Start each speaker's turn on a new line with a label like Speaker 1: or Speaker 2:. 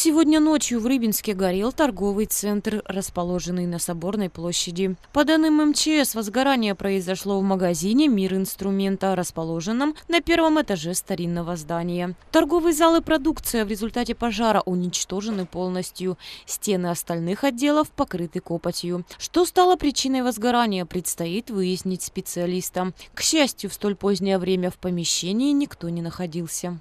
Speaker 1: Сегодня ночью в Рыбинске горел торговый центр, расположенный на Соборной площади. По данным МЧС, возгорание произошло в магазине «Мир инструмента», расположенном на первом этаже старинного здания. Торговый зал и продукция в результате пожара уничтожены полностью. Стены остальных отделов покрыты копотью. Что стало причиной возгорания, предстоит выяснить специалистам. К счастью, в столь позднее время в помещении никто не находился.